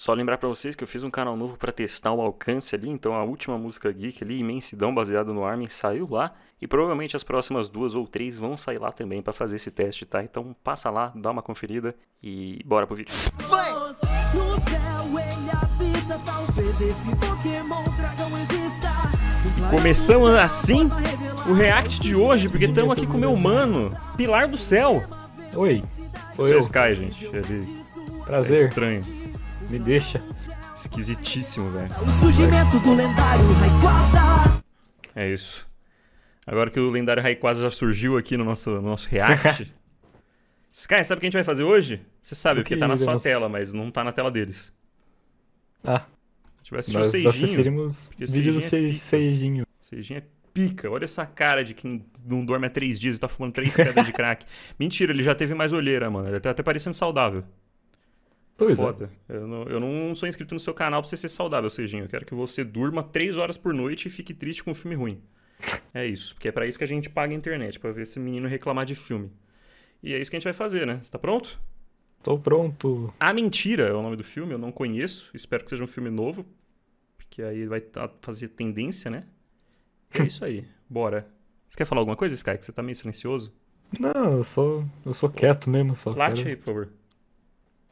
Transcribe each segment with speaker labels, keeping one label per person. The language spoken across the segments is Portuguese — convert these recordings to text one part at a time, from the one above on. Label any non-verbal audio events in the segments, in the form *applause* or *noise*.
Speaker 1: Só lembrar para vocês que eu fiz um canal novo para testar o alcance ali, então a última música geek ali, Imensidão, baseado no Armin, saiu lá. E provavelmente as próximas duas ou três vão sair lá também para fazer esse teste, tá? Então passa lá, dá uma conferida e bora pro vídeo.
Speaker 2: Vai! No céu ele habita, talvez esse Pokémon dragão exista.
Speaker 1: Começamos assim o react de hoje, porque estamos aqui com o meu mano, Pilar do Céu. Oi. Oi, Sky, gente. Prazer. É estranho. Me deixa. Esquisitíssimo, velho. O surgimento do lendário
Speaker 2: Rayquaza.
Speaker 1: É isso. Agora que o lendário Rayquaza já surgiu aqui no nosso, no nosso react. *laughs* Sky, sabe o que a gente vai fazer hoje? Você sabe, porque tá na sua tela, mas não tá na tela deles. Ah. A gente vai assistir Nós o Seijinho. Porque vídeo do Seijinho. É Seijinho. Seijinho é pica. Olha essa cara de quem não dorme há três dias e tá fumando três pedras de crack. *laughs* Mentira, ele já teve mais olheira, mano. Ele tá até parecendo saudável. Pois é. Foda. É. Eu, não, eu, não, sou inscrito no seu canal pra você ser saudável, Serginho. Eu quero que você durma três horas por noite e fique triste com um filme ruim. É isso, porque é para isso que a gente paga a internet, para ver esse menino reclamar de filme. E é isso que a gente vai fazer, né? Você tá pronto? Tô pronto. A Mentira é o nome do filme, eu não conheço. Espero que seja um filme novo, porque aí vai tá, fazer tendência, né? é isso aí, bora. Você quer falar alguma coisa, Sky, que você tá meio silencioso? Não, eu sou, eu sou quieto mesmo. Só Late quero... aí, por favor.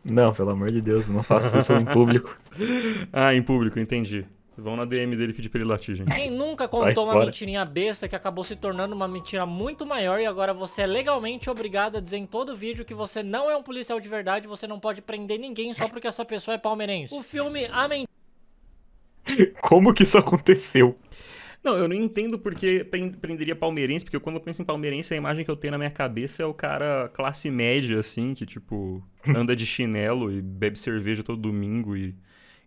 Speaker 1: Não, pelo amor de Deus, não faça isso em público. *laughs* ah, em público, entendi. Vão na DM dele pedir pra ele latir, gente. Quem nunca contou uma mentirinha
Speaker 2: besta que acabou se tornando uma mentira muito maior e agora você é legalmente obrigado a dizer em todo vídeo que você não é um policial de verdade, você não pode prender ninguém só porque essa pessoa é palmeirense.
Speaker 1: O filme A Mentira. Como que isso aconteceu? Não, eu não entendo porque prenderia palmeirense, porque quando eu penso em palmeirense, a imagem que eu tenho na minha cabeça é o cara classe média, assim, que, tipo, *laughs* anda de chinelo e bebe cerveja todo domingo e.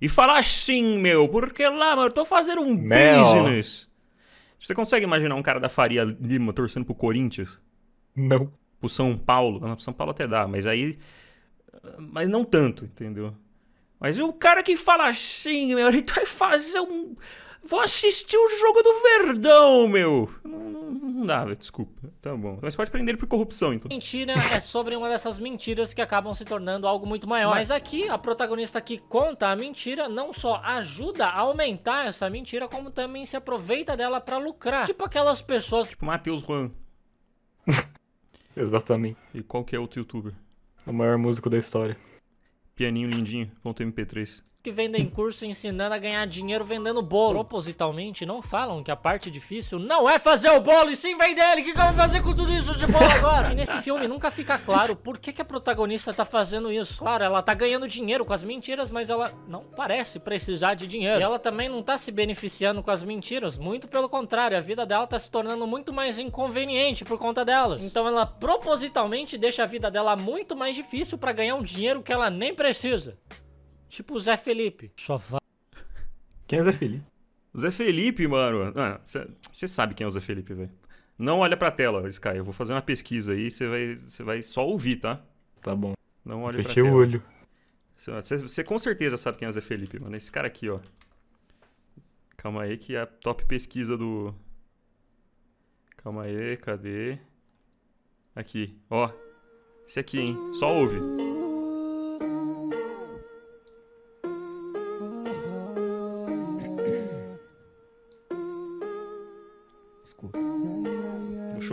Speaker 1: E fala assim, meu, porque lá, mano, eu tô fazendo um business. Você consegue imaginar um cara da Faria Lima torcendo pro Corinthians? Não. Pro São Paulo? Não, pro São Paulo até dá, mas aí. Mas não tanto, entendeu? Mas o cara que fala assim, meu, ele vai fazer um Vou assistir o jogo do Verdão, meu! Não dá, desculpa. Tá bom. Mas pode prender ele por corrupção, então.
Speaker 2: Mentira é sobre uma dessas mentiras que acabam se tornando algo muito maior. Mas aqui, a protagonista que conta a mentira não só ajuda a aumentar essa mentira, como também se aproveita dela para lucrar. Tipo aquelas pessoas. Tipo Matheus
Speaker 1: Juan. *laughs* Exatamente. E qual que é outro youtuber? O maior músico da história. Pianinho lindinho, ponto MP3
Speaker 2: que vendem curso ensinando a ganhar dinheiro vendendo bolo. Propositalmente não falam que a parte difícil não é fazer o bolo e sim vender ele. O que, que eu vou fazer com tudo isso de bolo agora? e nesse filme nunca fica claro por que, que a protagonista tá fazendo isso. Claro, ela tá ganhando dinheiro com as mentiras, mas ela não parece precisar de dinheiro. E ela também não tá se beneficiando com as mentiras. Muito pelo contrário, a vida dela tá se tornando muito mais inconveniente por conta delas. Então ela propositalmente deixa a vida dela muito mais difícil para ganhar um dinheiro que ela nem precisa. Tipo o Zé Felipe.
Speaker 1: Só vai. Quem é o Zé Felipe? Zé Felipe, mano. Você ah, sabe quem é o Zé Felipe, velho. Não olha pra tela, Sky. Eu vou fazer uma pesquisa aí. Você vai, vai só ouvir, tá? Tá bom. Não olha Fechei pra tela. o olho. Você com certeza sabe quem é o Zé Felipe, mano. Esse cara aqui, ó. Calma aí, que é a top pesquisa do. Calma aí, cadê? Aqui, ó. Esse aqui, hein? Só ouve.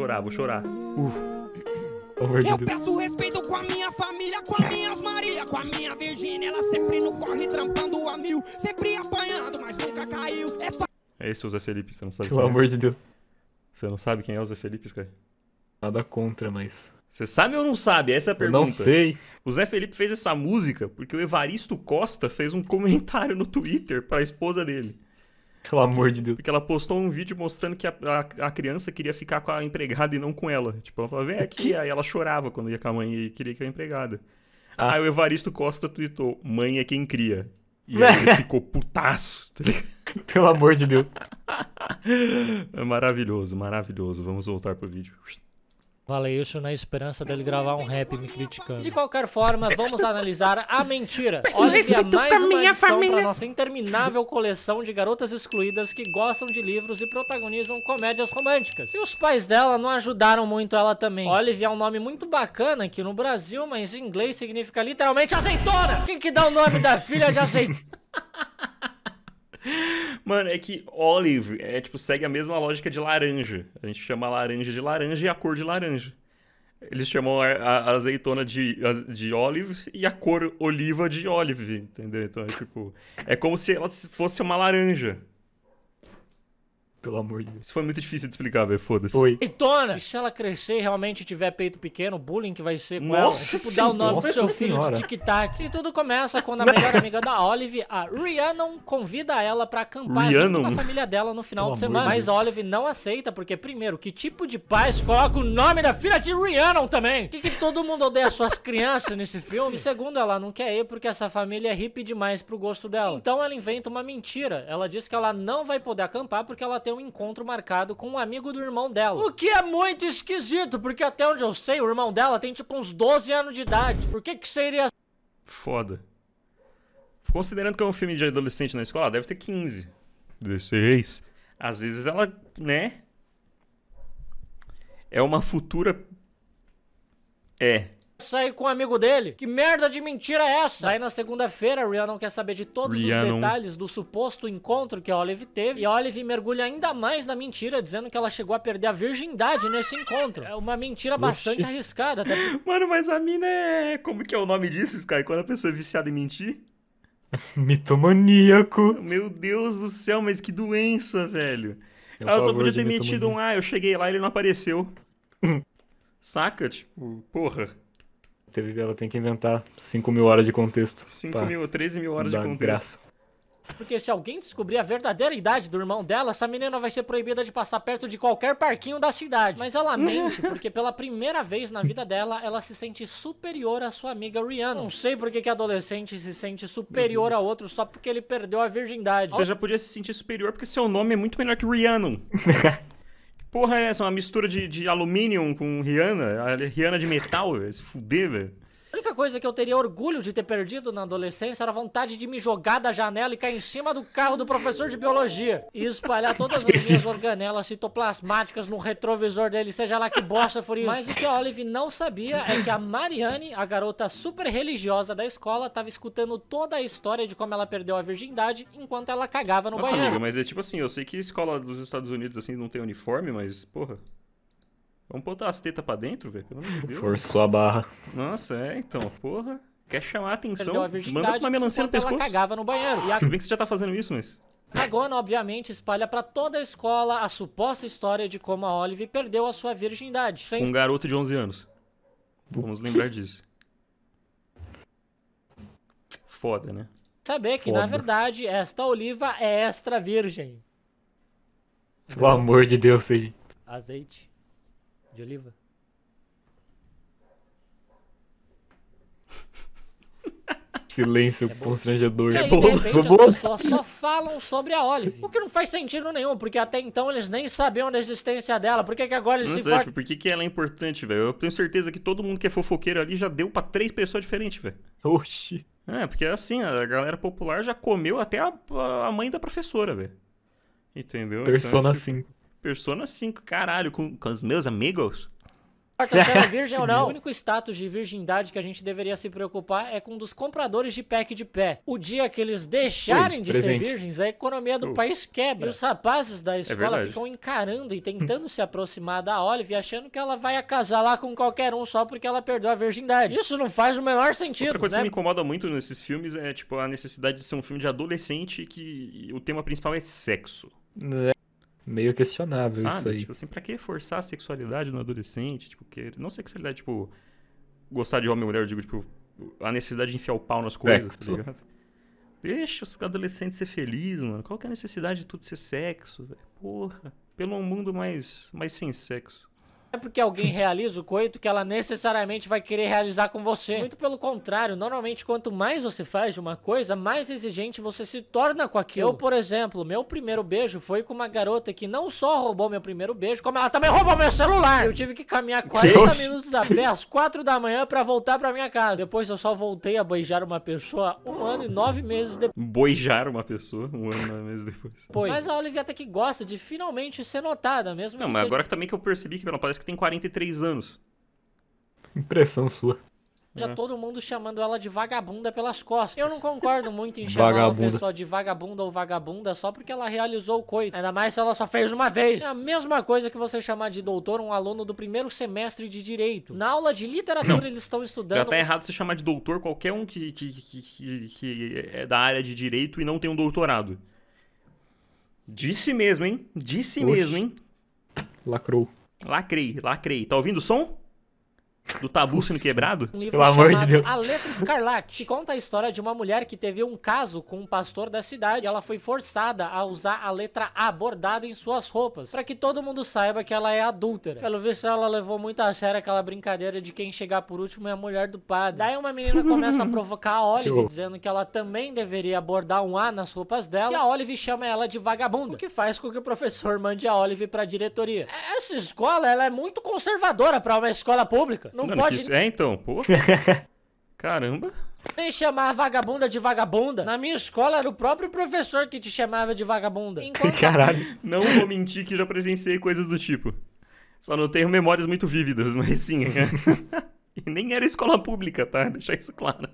Speaker 1: chorar, vou chorar. Uf. Eu peço respeito com a minha família, com as minhas Maria, com a minha Virgínia. Ela sempre no corre trampando a mil, sempre apanhando, mas nunca caiu. É, fa... É esse o Zé Felipe, você não
Speaker 2: sabe Pelo quem é. amor de
Speaker 1: Deus. Você não sabe quem é o Zé Felipe, cara? Nada contra, mas. Você sabe ou não sabe? Essa é a pergunta. Eu não sei. O Zé Felipe fez essa música porque o Evaristo Costa fez um comentário no Twitter para a esposa dele. Pelo amor de Deus. Porque ela postou um vídeo mostrando que a, a, a, criança queria ficar com a empregada e não com ela. Tipo, ela falava, vem aqui. *laughs* Aí ela chorava quando ia com a mãe e queria que a empregada. Ah. Aí o Evaristo Costa tweetou, mãe é quem cria. E aí ele *laughs* ficou putaço. Tá Pelo amor de Deus. *laughs* É maravilhoso, maravilhoso. Vamos voltar pro vídeo
Speaker 2: isso na esperança dele gravar um rap me criticando. De qualquer forma, vamos analisar a mentira. Olha é mais uma edição para nossa interminável coleção de garotas excluídas que gostam de livros e protagonizam comédias românticas. E os pais dela não ajudaram muito ela também. Olivia é um nome muito bacana aqui no Brasil, mas em inglês significa literalmente azeitona. Quem que dá o nome da filha de azeitona? *laughs*
Speaker 1: Mano, é que olive é tipo, segue a mesma lógica de laranja. A gente chama a laranja de laranja e a cor de laranja. Eles chamam a, a, azeitona de, a, de olive e a cor oliva de olive, entendeu? Então é tipo. É como se ela fosse uma laranja. Pelo amor de Deus. Isso foi muito difícil de explicar, velho. Foda-se. Foi. E
Speaker 2: Tona, e se ela crescer e realmente tiver peito pequeno, bullying que vai ser com ela? Tipo, dar o nome pro seu filho senhora. de tic-tac. E tudo começa quando a melhor amiga da Olive, a Rhiannon, convida ela pra acampar Rhiannon. junto com a família dela no final Pelo de semana. Mas a Olive não aceita, porque, primeiro, que tipo de pais coloca o nome da filha de Rhiannon também? Que, que todo mundo odeia suas crianças nesse filme? E segundo, ela não quer ir porque essa família é hippie demais pro gosto dela. Então ela inventa uma mentira. Ela diz que ela não vai poder acampar porque ela tem ter um encontro marcado com um amigo do irmão dela. O que é muito esquisito, porque até onde eu sei, o irmão dela tem tipo uns 12 anos de idade. Por que que seria...
Speaker 1: Foda. Considerando que é um filme de adolescente na escola, deve ter 15, 16. Às vezes ela, né? É uma futura... É,
Speaker 2: sair com um amigo dele. Que merda de mentira é essa? aí na segunda-feira, Rhiannon quer saber de todos Rhiannon. os detalhes do suposto encontro que a Olive teve. E a Olive mergulha ainda mais na mentira, dizendo que ela chegou a perder a virgindade nesse encontro. É uma mentira bastante arriscada. Até... *laughs*
Speaker 1: Mano, mas a mina é... Como que é o nome disso, Sky? Quando a pessoa é viciada em mentir? *laughs* Mitomaníaco. Meu Deus do céu, mas que doença, velho. Eu é ela só podia ter mentido um, ah, eu cheguei lá e ele não apareceu. *laughs* Saca? Tipo, porra. Ela tem que inventar 5 mil horas de contexto. 5 mil, 13 mil horas de contexto. Graça.
Speaker 2: Porque se alguém descobrir a verdadeira idade do irmão dela, essa menina vai ser proibida de passar perto de qualquer parquinho da cidade. Mas ela mente porque pela primeira vez na vida dela, ela se sente superior à sua amiga Rihanna. Não sei por que, que adolescente se sente superior a outro só
Speaker 1: porque ele perdeu a virgindade. Você já podia se sentir superior porque seu nome é muito melhor que Rihanna. *laughs* porra é essa? Uma mistura de, de alumínio com Rihanna? A Rihanna de metal? Se fuder, velho.
Speaker 2: A única coisa que eu teria orgulho de ter perdido na adolescência era a vontade de me jogar da janela e cair em cima do carro do professor de biologia e espalhar todas as minhas *laughs* organelas citoplasmáticas no retrovisor dele, seja lá que bosta for isso. Mas o que a Olive não sabia é que a Mariane, a garota super religiosa da escola, estava escutando toda a história de como ela perdeu a virgindade enquanto ela cagava no Nossa, banheiro. Amigo,
Speaker 1: mas é tipo assim, eu sei que escola dos Estados Unidos assim não tem uniforme, mas porra, Vamos botar as tetas pra dentro, velho? Pelo amor de Deus. Forçou a barra. Nossa, é, então, porra. Quer chamar a atenção? Manda uma tipo, melancia no pescoço. Ela cagava no banheiro. E a... Tudo bem que você já tá fazendo isso, mas.
Speaker 2: Agora, obviamente, espalha para toda a escola a suposta história de como a Olive perdeu a sua virgindade. Sem... Um
Speaker 1: garoto de 11 anos. Vamos lembrar disso. Foda, né? Saber que, Foda. na verdade,
Speaker 2: esta oliva é extra virgem.
Speaker 1: Pelo amor de Deus, seja.
Speaker 2: Azeite de oliva?
Speaker 1: Silêncio *laughs* é constrangedor. E é é de repente, as pessoas
Speaker 2: só falam sobre a Olive. O que não faz sentido nenhum, porque até então eles nem sabiam da existência dela. Por que, que agora eles não se sei, Tipo,
Speaker 1: por que, que ela é importante, velho? Eu tenho certeza que todo mundo que é fofoqueiro ali já deu pra três pessoas diferentes, velho. Oxi. É, porque é assim, a galera popular já comeu até a, a mãe da professora, velho. Entendeu? Então, Persona então, tipo... 5. Persona 5, caralho, com, com os meus amigos.
Speaker 2: Porta chama *laughs* virgem é ou não, o único status de virgindade que a gente deveria se preocupar é com um dos compradores de pack de pé. O dia que eles deixarem Ui, de presente. ser virgens, a economia do uh. país quebra. E é. os rapazes da é escola é ficam encarando e tentando *laughs* se aproximar da Olive, achando que ela vai casar lá com qualquer um só porque ela perdeu a virgindade.
Speaker 1: Isso não faz o menor sentido. Outra coisa né? que me incomoda muito nesses filmes é tipo a necessidade de ser um filme de adolescente que o tema principal é sexo meio questionável Sabe? isso aí. Tipo assim, pra que forçar a sexualidade no adolescente? Tipo, que... não sexualidade, tipo, gostar de homem ou mulher, eu digo, tipo, a necessidade de enfiar o pau nas coisas, tá ligado? Deixa os adolescentes ser felizes, mano. Qual que é a necessidade de tudo ser sexo, velho? Porra. Pelo um mundo mais, mais sem sexo
Speaker 2: porque alguém realiza o coito que ela necessariamente vai querer realizar com você. Muito pelo contrário, normalmente quanto mais você faz de uma coisa, mais exigente você se torna com aquilo. Eu, por exemplo, meu primeiro beijo foi com uma garota que não só roubou meu primeiro beijo, como ela também roubou meu celular. Eu tive que caminhar 40 minutos a pé às 4 da manhã para voltar para minha casa. Depois eu só voltei a beijar uma pessoa um ano e nove meses depois.
Speaker 1: Boijar uma pessoa um ano e nove meses depois. Pois. Mas
Speaker 2: a Olivia até que gosta de finalmente ser notada mesmo. Não, mas seja... agora
Speaker 1: que também que eu percebi que ela parece que tem 43 anos. Impressão sua. Já é.
Speaker 2: todo mundo chamando ela de vagabunda pelas costas. Eu não concordo muito em *laughs* chamar uma pessoa de vagabunda ou vagabunda só porque ela realizou o coito. Ainda mais se ela só fez uma vez. É a mesma coisa que você chamar de doutor um aluno do primeiro semestre de direito. Na aula de literatura não. eles estão estudando. Já tá errado
Speaker 1: você chamar de doutor qualquer um que, que, que, que é da área de direito e não tem um doutorado. Disse mesmo, hein? Disse Oxi. mesmo, hein? Lacrou. Lacrei, lacrei. Tá ouvindo o som? do tabu sendo quebrado? Um livro Pelo amor de Deus. A
Speaker 2: Letra Escarlate, que conta a história de uma mulher que teve um caso com um pastor da cidade e ela foi forçada a usar a letra A bordada em suas roupas, para que todo mundo saiba que ela é adúltera. Pelo visto, ela levou muito a sério aquela brincadeira de quem chegar por último é a mulher do padre. Daí uma menina *laughs* começa a provocar a Olive, dizendo que ela também deveria bordar um A nas roupas dela, e a Olive chama ela de vagabunda, o que faz com que o professor mande a Olive pra diretoria. Essa escola, ela é muito conservadora para uma escola pública. Não Mano, pode. Né?
Speaker 1: É então, pô. *laughs* Caramba.
Speaker 2: Nem chamar vagabunda de vagabunda. Na minha escola era o próprio professor que te chamava de vagabunda. Enquanto... *laughs* Caralho.
Speaker 1: Não vou mentir que já presenciei coisas do tipo. Só não tenho memórias muito vívidas, mas sim. Né? *laughs* e nem era escola pública, tá? Deixar isso claro.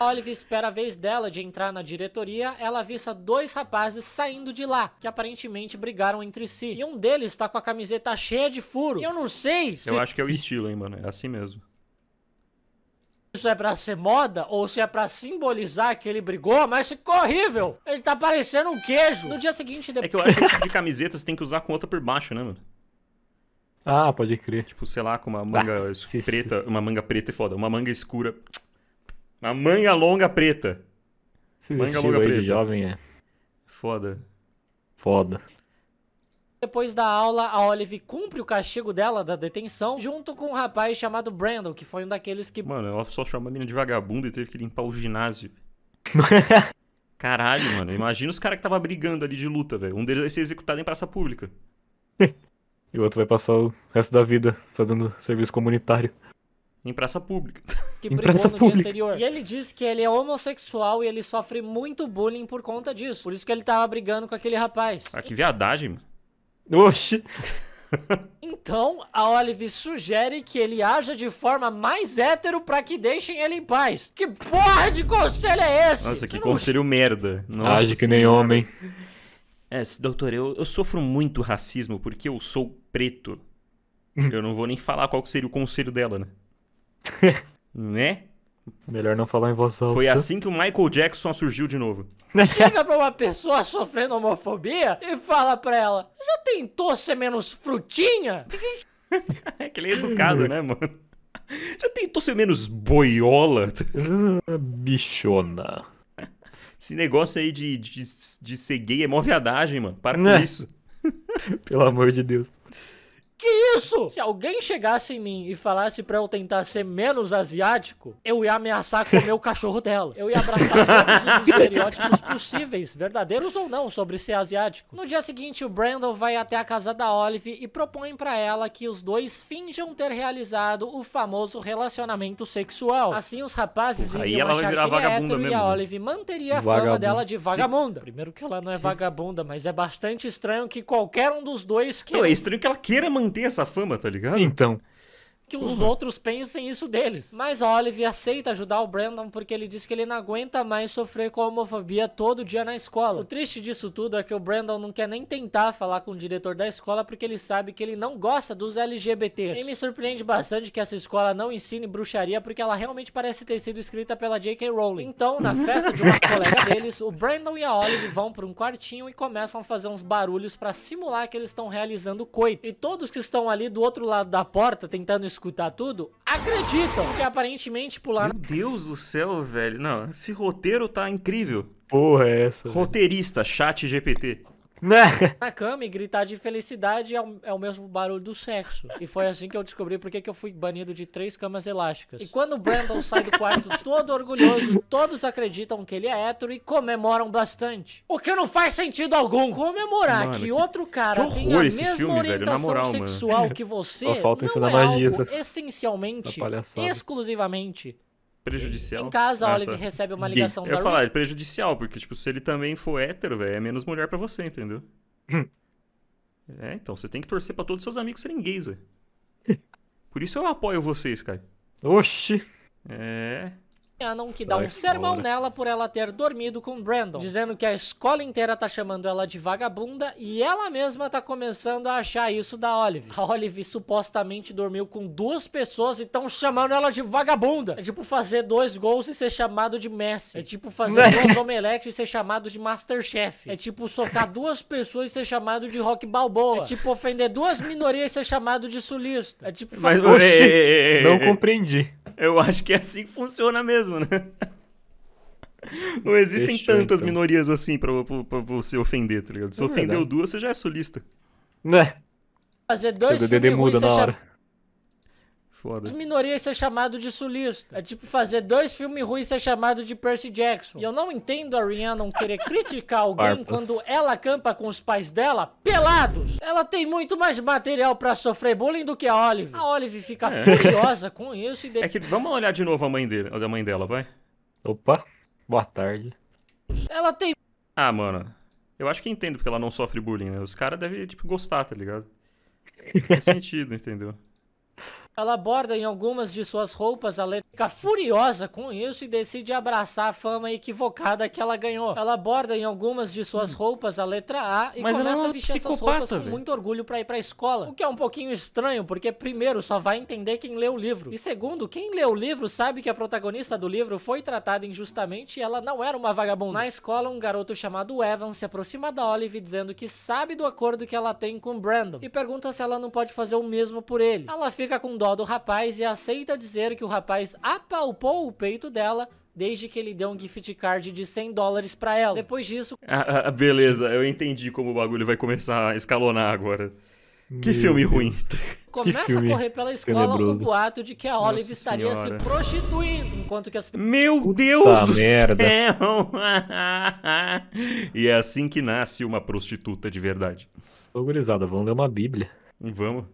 Speaker 2: Olive espera a vez dela de entrar na diretoria, ela avisa dois rapazes saindo de lá, que aparentemente brigaram entre si. E um deles está com a camiseta cheia de furo. eu não sei se... Eu acho
Speaker 1: que é o estilo, hein, mano? É assim mesmo.
Speaker 2: Isso é pra ser moda ou se é pra simbolizar que ele brigou, mas ficou horrível. Ele tá parecendo um queijo. No dia seguinte... Depois... É que eu acho que esse
Speaker 1: tipo de camiseta você tem que usar com outra por baixo, né, mano? Ah, pode crer. Tipo, sei lá, com uma manga ah, preta, uma manga preta é foda, uma manga escura a manga é longa preta.
Speaker 2: Esse manga longa preta. De
Speaker 1: jovem é. Foda. Foda.
Speaker 2: Depois da aula, a Olive cumpre o castigo dela da detenção, junto com um rapaz chamado Brandon, que foi um daqueles que.
Speaker 1: Mano, ela só chamou a menina de vagabundo e teve que limpar o ginásio. *laughs* Caralho, mano. Imagina os caras que tava brigando ali de luta, velho. Um deles vai ser executado em praça pública. *laughs* e o outro vai passar o resto da vida fazendo serviço comunitário. Em praça pública. *laughs* Que brigou no pública. dia
Speaker 2: anterior. E ele disse que ele é homossexual e ele sofre muito bullying por conta disso. Por isso que ele tava brigando com aquele rapaz. Ah,
Speaker 1: que viadagem, mano. Oxi. *laughs*
Speaker 2: Então, a Olive sugere que ele haja de forma mais hétero para que deixem ele em paz. Que porra de conselho é esse? Nossa,
Speaker 1: que, conselho merda. Nossa, Age que nem homem. É, doutor, eu, eu sofro muito racismo porque eu sou preto. Hum. eu não vou nem falar qual seria o conselho dela, né? *laughs* né? Melhor não falar em voz alta. Foi assim que o Michael Jackson surgiu de novo.
Speaker 2: Chega pra uma pessoa sofrendo homofobia e fala pra ela: já tentou ser menos frutinha? *laughs*
Speaker 1: é que ele é educado, né, mano? *laughs* Já tentou ser menos boiola? Ah, bichona. Esse negócio aí de, de, de ser gay é mó viadagem, mano. Para com é. isso. Pelo amor de Deus.
Speaker 2: Que isso? Se alguém chegasse em mim e falasse pra eu tentar ser menos asiático, eu ia ameaçar comer o cachorro dela. Eu ia abraçar *laughs* todos os estereótipos possíveis, verdadeiros ou não, sobre ser asiático. No dia seguinte, o Brandon vai até a casa da Olive e propõe para ela que os dois finjam ter realizado o famoso relacionamento sexual. Assim, os rapazes Porra, iriam achar que ele é hétero mesmo. e a né? Olive manteria a vagabunda. fama dela de vagabunda. Sim. Primeiro que ela não é vagabunda, mas é bastante estranho que qualquer
Speaker 1: um dos dois queira. Não, é estranho que ela queira manter tem essa fama, tá ligado? Então que os uhum. outros pensem isso deles.
Speaker 2: Mas a Olive aceita ajudar o Brandon porque ele diz que ele não aguenta mais sofrer com a homofobia todo dia na escola. O triste disso tudo é que o Brandon não quer nem tentar falar com o diretor da escola porque ele sabe que ele não gosta dos LGBTs. E me surpreende bastante que essa escola não ensine bruxaria porque ela realmente parece ter sido escrita pela J.K. Rowling. Então, na festa de uma *laughs* colega deles, o Brandon e a Olive vão para um quartinho e começam a fazer uns barulhos para simular que eles estão realizando coito. E todos que estão ali do outro lado da porta tentando escutar escutar tudo, acreditam que aparentemente pular... Meu
Speaker 1: Deus do céu, velho. Não, esse roteiro tá incrível. Porra é essa? Roteirista, velho. chat GPT né? *laughs*
Speaker 2: na cama e gritar de felicidade é o, é o mesmo barulho do sexo. E foi assim que eu descobri porque que eu fui banido de três camas elásticas. E quando o Brandon sai do quarto todo orgulhoso, todos acreditam que ele é hétero e comemoram bastante. O que não faz sentido algum. Comemorar mano, que, que, outro cara que tem a mesma filme, orientação moral, sexual mano. que você não é algo essencialmente, exclusivamente
Speaker 1: Prejudicial. Em caso, a ah, Olive tá. recebe uma ligação e, da Eu ia falar, é prejudicial, porque, tipo, se ele também for hétero, velho, é menos mulher para você, entendeu? Hum. é, então, você tem que torcer para todos os seus amigos serem gays, velho. Por isso eu apoio vocês, cara. Oxi! É.
Speaker 2: Shannon, que dá um sermão nela por ela ter dormido com Brandon, dizendo que a escola inteira tá chamando ela de vagabunda e ela mesma tá começando a achar isso da Olive. A Olive supostamente dormiu com duas pessoas e tão chamando ela de vagabunda. É tipo fazer dois gols e ser chamado de Messi. É tipo fazer duas *laughs* omeletes e ser chamado de Masterchef. É tipo socar duas pessoas e ser chamado de Rock Balboa. É tipo ofender duas minorias e ser chamado de sulista. É tipo... Mas, *laughs* Oxi, não compreendi.
Speaker 1: Eu acho que é assim que funciona mesmo, né? *laughs* Não existem Fechou, tantas então. minorias assim pra, pra, pra, você ofender, tá ligado? Se é ofendeu verdade. duas, você já é solista.
Speaker 2: Né? Fazer dois. O DDD muda na hora. Foda. As minorias ser chamado de sulista. É tipo fazer dois filmes ruins ser chamado de Percy Jackson. E eu não entendo a Rihanna querer criticar *laughs* alguém Arpa. quando ela campa com os pais dela pelados. Ela tem muito mais material para sofrer bullying do que a Olive. A Olive fica é. furiosa com
Speaker 1: isso e... De... É que, vamos olhar de novo a mãe, dele, a mãe dela, vai. Opa, boa tarde. Ela tem... Ah, mano... Eu acho que entendo porque ela não sofre bullying, né? Os caras devem, tipo, gostar, tá ligado? Faz *laughs* sentido, entendeu?
Speaker 2: Ela aborda em algumas de suas roupas, a letra fica furiosa com isso e decide abraçar a fama equivocada que ela ganhou. Ela aborda em algumas de suas hum. roupas a letra A e Mas é começa é a vestir essas roupas véio. com muito orgulho para ir pra escola. O que é um pouquinho estranho, porque primeiro só vai entender quem lê o livro. E segundo, quem lê o livro sabe que a protagonista do livro foi tratada injustamente e ela não era uma vagabunda. Na escola, um garoto chamado Evan se aproxima da Olive dizendo que sabe do acordo que ela tem com Brandon e pergunta se ela não pode fazer o mesmo por ele. Ela fica com dó do rapaz e aceita dizer que o rapaz apalpou o peito dela desde que ele deu um gift card de 100 dólares para ela. Depois disso...
Speaker 1: Ah, ah, ah, beleza, eu entendi como o bagulho vai começar a escalonar agora. Que Meu filme Deus. ruim. *laughs* Começa filme a correr pela escola o um
Speaker 2: boato de que a Olive Nossa estaria senhora. se prostituindo, enquanto que as
Speaker 1: Meu Deus Puta do merda. céu! *laughs* e é assim que nasce uma prostituta de verdade. Ô, gurizada, vamos ler uma bíblia. Vamos.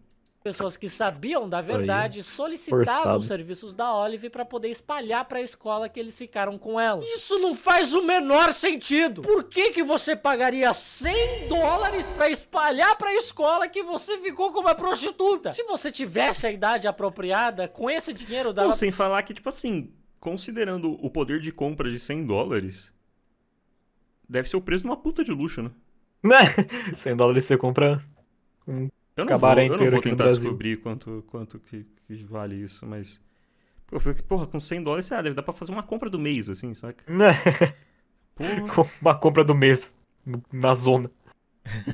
Speaker 2: Pessoas que sabiam da verdade solicitavam Forçado. os serviços da Olive para poder espalhar para a escola que eles ficaram com ela. Isso não faz o menor sentido. Por que que você pagaria 100 dólares para espalhar para a escola que você ficou com uma prostituta? Se você tivesse a idade apropriada, com
Speaker 1: esse dinheiro da dava... Não, sem falar que tipo assim, considerando o poder de compra de 100 dólares, deve ser o preço de uma puta de luxo, né? 100 *laughs* dólares você compra um eu não, vou, eu não vou tentar descobrir quanto, quanto que, que vale isso, mas. Porra, com 100 dólares, sei lá, deve dar pra fazer uma compra do mês, assim, saca? *laughs* Porra. uma compra do mês, na zona. *laughs*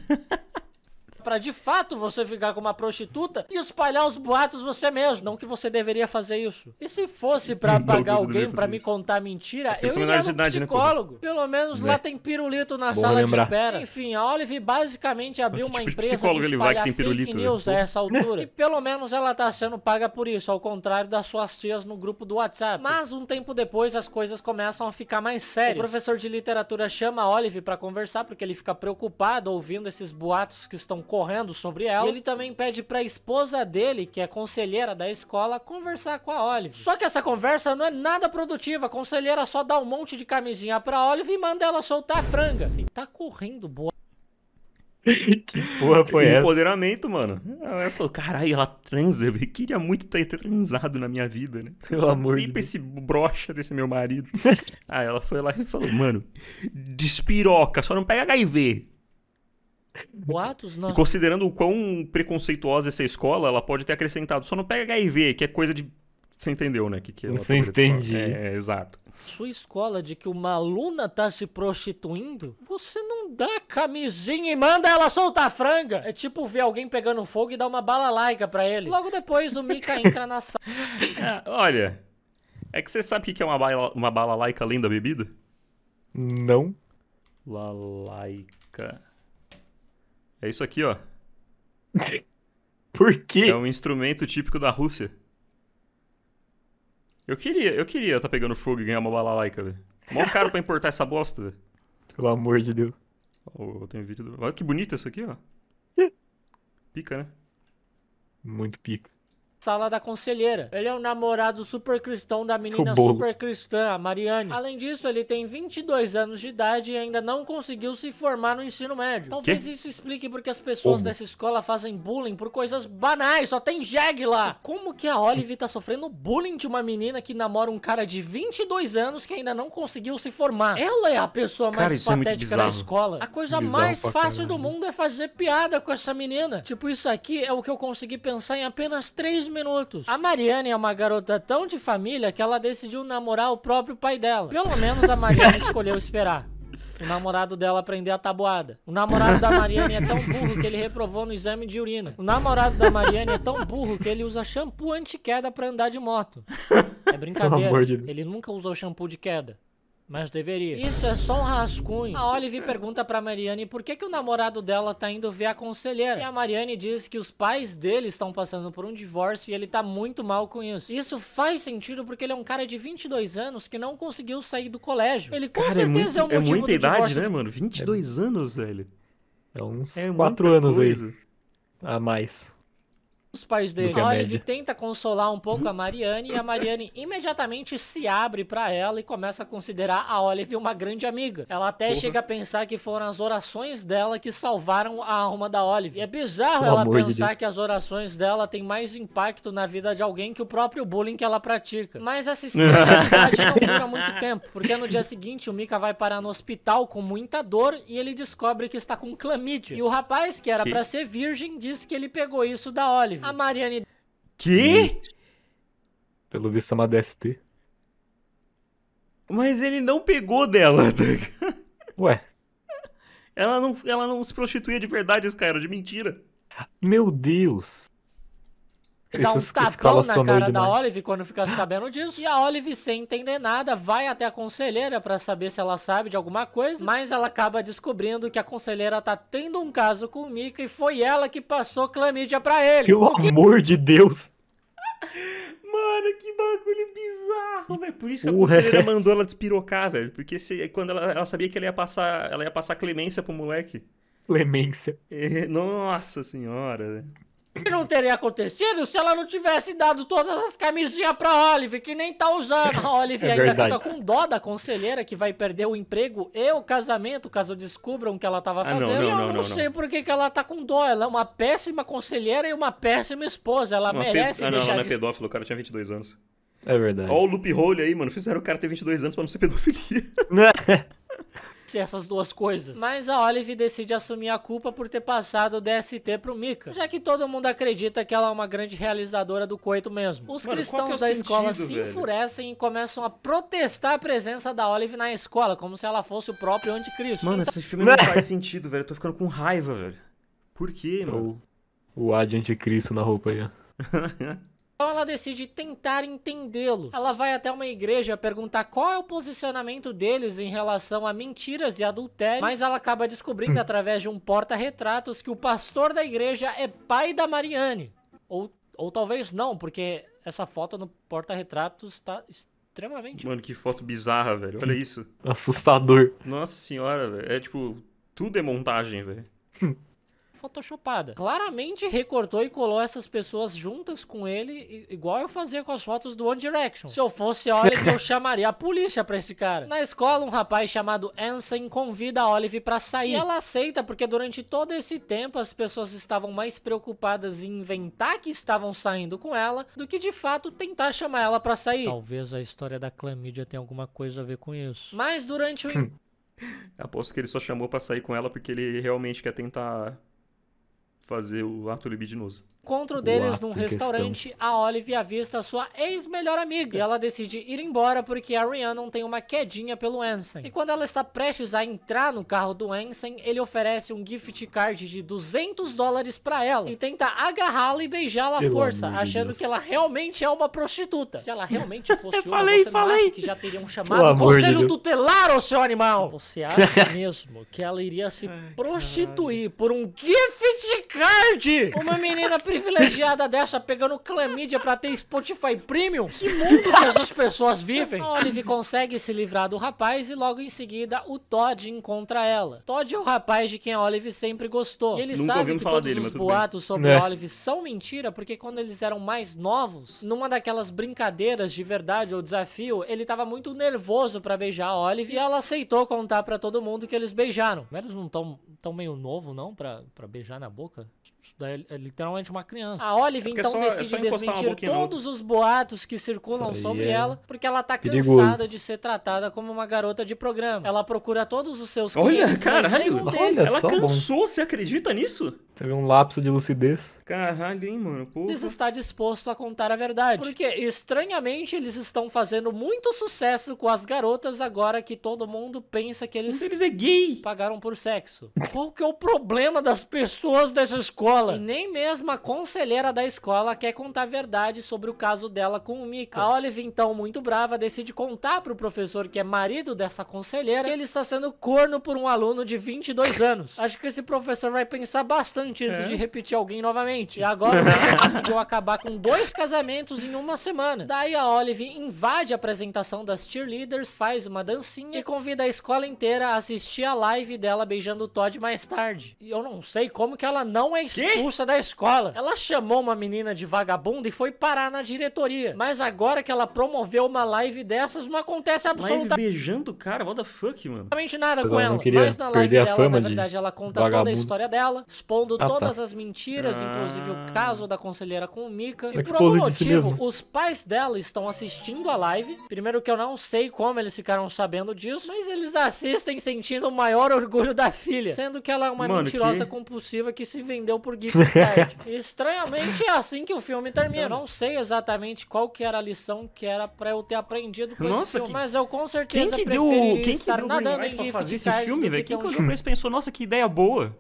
Speaker 2: para de fato você ficar com uma prostituta e espalhar os boatos você mesmo. Não que você deveria fazer isso. E se fosse para pagar alguém para me contar mentira, eu, eu iria no psicólogo. Né, Pelo menos né? lá tem pirulito na Bom sala lembrar. de espera. Enfim, a Olive basicamente abriu uma tipo empresa de psicólogo de ele vai que tem pirulito, né? news né? a essa altura. e pelo menos ela tá sendo paga por isso, ao contrário das suas tias no grupo do WhatsApp. Mas um tempo depois as coisas começam a ficar mais sérias. O professor de literatura chama a Olive para conversar porque ele fica preocupado ouvindo esses boatos que estão correndo sobre ela. E ele também pede para a esposa dele, que é conselheira da escola, conversar com a Olive. Só que essa conversa não é nada produtiva. A conselheira só dá um monte de camisinha pra Olive e manda ela soltar a franga. Assim, tá correndo boa.
Speaker 1: que porra foi essa? Empoderamento, mano. Ela falou, caralho, ela transa, Eu Queria muito ter transado na minha vida, né? Pelo Só amor de Deus. esse brocha desse meu marido. *laughs* Aí ela foi lá e falou, mano, despiroca, só não pega HIV. Boatos, não. E considerando o quão preconceituosa essa escola, ela pode ter acrescentado. Só não pega HIV, que é coisa de. Você entendeu, né? Que, que ela Você tá entendi. É, é, exato.
Speaker 2: Sua escola de que uma aluna tá se prostituindo, você não dá camisinha e manda ela soltar a franga. É tipo ver alguém pegando fogo e dar uma bala laica pra ele. Logo depois o Mika entra na sala. *laughs*
Speaker 1: Ah, olha, é que você sabe o que é uma bala, uma bala laica além da bebida? Não. Lalaica. É isso aqui, ó. Por quê? É um instrumento típico da Rússia. Eu queria, eu queria tá pegando fogo e ganhar uma balalaika, velho. Mó caro pra importar essa bosta, velho. Pelo amor de Deus. Oh, tem vídeo do... Olha que bonito isso aqui, ó. Pica, né? Muito pica
Speaker 2: sala da conselheira. Ele é o namorado super cristão da menina super cristã, a Mariane. Além disso, ele tem 22 anos de idade e ainda não conseguiu se formar no ensino médio. Talvez que? isso explique porque as pessoas Como? dessa escola fazem bullying por coisas banais, só tem jegue lá. Como que a Olive tá sofrendo bullying de uma menina que namora um cara de 22 anos que ainda não conseguiu se formar? Ela é a pessoa cara, mais é patética é da escola. A coisa bizarro mais fácil do mundo é fazer piada com essa menina. Tipo, isso aqui é o que eu consegui pensar em apenas 3 minutos minutos. A Mariane é uma garota tão de família que ela decidiu namorar o próprio pai dela. Pelo menos a Mariane *laughs* escolheu esperar. O namorado dela aprendeu a tabuada. O namorado da Mariane é tão burro que ele reprovou no exame de urina. O namorado da Mariane é tão burro que ele usa shampoo anti-queda pra andar de moto. É *laughs* brincadeira. ele nunca usou shampoo de queda. Mas deveria. Isso é só um rascunho. A Olive pergunta pra Mariane por que, que o namorado dela tá indo ver a conselheira. E a Mariane diz que os pais dele estão passando por um divórcio e ele tá muito mal com isso. isso faz sentido porque ele é um cara de 22 anos que não conseguiu sair do colégio. Ele com cara, é certeza é, muito, é um motivo É muita idade, né, divórcio. né, mano?
Speaker 1: 22 é, anos, velho. É uns é 4 anos coisa. aí a mais
Speaker 2: os pais dele. A Olive tenta consolar um pouco a Marianne e a Marianne imediatamente se abre para ela e começa a considerar a Olive uma grande amiga. Ela até Porra. chega a pensar que foram as orações dela que salvaram a alma da Olive. E é bizarro ela pensar de que as orações dela têm mais impacto na vida de alguém que o próprio bullying que ela pratica. Mas essa amizade *laughs* não dura muito tempo, porque no dia seguinte o Mika vai parar no hospital com muita dor e ele descobre que está com clamídia. E o rapaz que era para ser virgem diz que ele pegou isso da Olive. A Mariane.
Speaker 1: Que? Hum. Pelo visto é uma DST. Mas ele não pegou dela. Tá Ué. Ela não, ela não se prostituía de verdade, esse cara, de mentira. Meu Deus dá um tapão na cara demais. da Olive
Speaker 2: quando fica sabendo disso. E a Olive, sem entender nada, vai até a conselheira para saber se ela sabe de alguma coisa. Mas ela acaba descobrindo que a conselheira tá tendo um caso com o Mika e foi ela que passou clamídia para ele. Pelo porque...
Speaker 1: amor de Deus!
Speaker 2: *laughs* Mano,
Speaker 1: que bagulho bizarro, velho. Por isso que a conselheira Ué. mandou ela despirocar, velho. Porque se, quando ela, ela sabia que ela ia passar, ela ia passar clemência pro moleque. Clemência. É, nossa senhora, velho que não teria acontecido se ela não tivesse dado todas as camisinhas
Speaker 2: pra Olive, que nem tá usando. A Olive é ainda verdade. fica com dó da conselheira que vai perder o emprego e o casamento, caso descubram que ela tava fazendo. Ah, não, não, eu não, não, não sei por que ela tá com dó. Ela é uma péssima conselheira e uma péssima esposa. Ela uma merece pe... ah, não, deixar... Não, não é
Speaker 1: pedófilo, o cara tinha 22 anos. É verdade. Olha o loophole aí, mano. Fizeram o cara ter 22 anos pra não ser *laughs* pedofilia. *laughs*
Speaker 2: ser essas duas coisas. Mas a Olive decide assumir a culpa por ter passado o DST pro Mika, já que todo mundo acredita que ela é uma grande realizadora do coito mesmo. Os Mano, cristãos é da sentido, escola velho? se enfurecem e começam a protestar a presença da Olive na escola, como se ela fosse o próprio anticristo. Mano, esse filme não faz
Speaker 1: sentido, velho. Eu tô ficando com raiva, velho. Por quê, mano? O, o A de anticristo na roupa aí, ó.
Speaker 2: *laughs* Então ela decide tentar entendê-lo. Ela vai até uma igreja perguntar qual é o posicionamento deles em relação a mentiras e adultério, mas ela acaba descobrindo hum. através de um porta-retratos que o pastor da igreja é pai da Mariane. Ou, ou talvez não, porque essa foto no porta-retratos está extremamente...
Speaker 1: Mano, que foto bizarra, velho. Olha isso. Assustador. Nossa senhora, velho. É tipo, tudo é montagem, velho. Hum
Speaker 2: photoshopada. Claramente recortou e colou essas pessoas juntas com ele, igual eu fazia com as fotos do One Direction. Se eu fosse Olive, eu chamaria a polícia pra esse cara. Na escola, um rapaz chamado Anson convida a Olive pra sair. E ela aceita porque durante todo esse tempo as pessoas estavam mais preocupadas em inventar que estavam saindo com ela do que de fato tentar chamar ela pra sair. Talvez a história da clamídia tenha alguma coisa a ver com isso. Mas durante o. *laughs*
Speaker 1: Aposto que ele só chamou para sair com ela porque ele realmente quer tentar fazer o ato libidinoso encontro deles num restaurante,
Speaker 2: a Olive avista sua ex-melhor amiga. É. E ela decide ir embora porque a Rhiannon tem uma quedinha pelo Ansem. E quando ela está prestes a entrar no carro do Ansem, ele oferece um gift card de 200 dólares para ela e tenta agarrá-la e beijá-la à força, achando Deus. que ela realmente é uma prostituta. Se ela realmente *laughs* fosse uma, falei, você falei. que já teriam chamado o conselho de tutelar, ao seu animal? Você acha *laughs* mesmo que ela iria se Ai, prostituir caralho. por um gift card? Uma menina precisa privilegiada dessa pegando clamídia pra ter Spotify Premium? Que mundo que é essas pessoas vivem? A Olive consegue se livrar do rapaz e logo em seguida o Todd encontra ela. Todd é o rapaz de quem a Olive sempre gostou. E ele Nunca sabe que todos dele, os boatos bem. sobre é. a Olive são mentira, porque quando eles eram mais novos, numa daquelas brincadeiras de verdade ou desafio, ele tava muito nervoso para beijar a Olive e ela aceitou contar para todo mundo que eles beijaram. Mas eles não tão, tão meio novo, não, pra, pra beijar na boca? É, é literalmente uma criança. A ah, Olive é então só, decide é desmentir todos os boatos que circulam sobre é... ela, porque ela tá Perigoso. cansada de ser tratada como uma garota de programa. Ela procura todos os seus Olha, caralho! Olha, ela cansou,
Speaker 1: bom. você acredita nisso? Teve um lapso de lucidez. Caralho, hein, mano? Porra. Eles
Speaker 2: está disposto a contar a verdade. Porque, estranhamente, eles estão fazendo muito sucesso com as garotas agora que todo mundo pensa que eles... Eles é gay! Pagaram por sexo. Qual que é o problema das pessoas dessa escola? E nem mesmo a conselheira da escola quer contar a verdade sobre o caso dela com o Mika. A Olive, então, muito brava, decide contar pro professor que é marido dessa conselheira que ele está sendo corno por um aluno de 22 anos. Acho que esse professor vai pensar bastante bastante antes é. de repetir alguém novamente. E agora ela *laughs* né, conseguiu acabar com dois casamentos em uma semana. Daí a Olive invade a apresentação das cheerleaders, faz uma dancinha e convida a escola inteira a assistir a live dela beijando o Todd mais tarde. E eu não sei como que ela não é expulsa que? da escola. Ela chamou uma menina de vagabunda e foi parar na diretoria. Mas agora que ela promoveu uma live dessas, não acontece absolutamente...
Speaker 1: beijando o cara? What the fuck, mano?
Speaker 2: Absolutamente nada com ela. Mas na live dela, na verdade, ela conta toda a história dela, expondo ah, tá. todas tá. as mentiras, inclusive o ah. caso da conselheira com o Mika. É e por algum motivo, si os pais dela estão assistindo a live. Primeiro que eu não sei como eles ficaram sabendo disso, mas eles assistem sentindo o maior orgulho da filha, sendo que ela é uma Mano, mentirosa que... compulsiva que se vendeu por gift *laughs* card. Estranhamente é assim que o filme termina. Eu não sei exatamente qual que era a lição que era para eu ter aprendido com nossa, esse filme, que... mas eu com certeza quem que deu, quem que deu estar nadando em fazer esse filme, velho? Quem que olhou pra isso
Speaker 1: pensou, nossa, que ideia boa.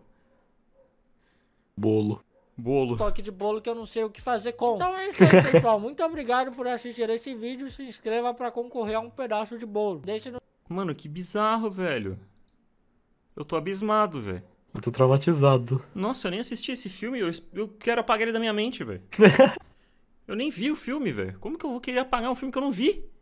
Speaker 1: Bolo. Bolo. Toque
Speaker 2: de bolo que eu não sei o que fazer com. Então é isso aí, pessoal. Muito obrigado por assistir esse vídeo. Se inscreva para concorrer a um pedaço de bolo. Deixa no...
Speaker 1: Mano, que bizarro, velho. Eu tô abismado, velho. Eu tô traumatizado. Nossa, eu nem assisti esse filme. Eu, eu quero apagar ele da minha mente, velho. *laughs* eu nem vi o filme, velho. Como que eu vou querer apagar um filme que eu não vi?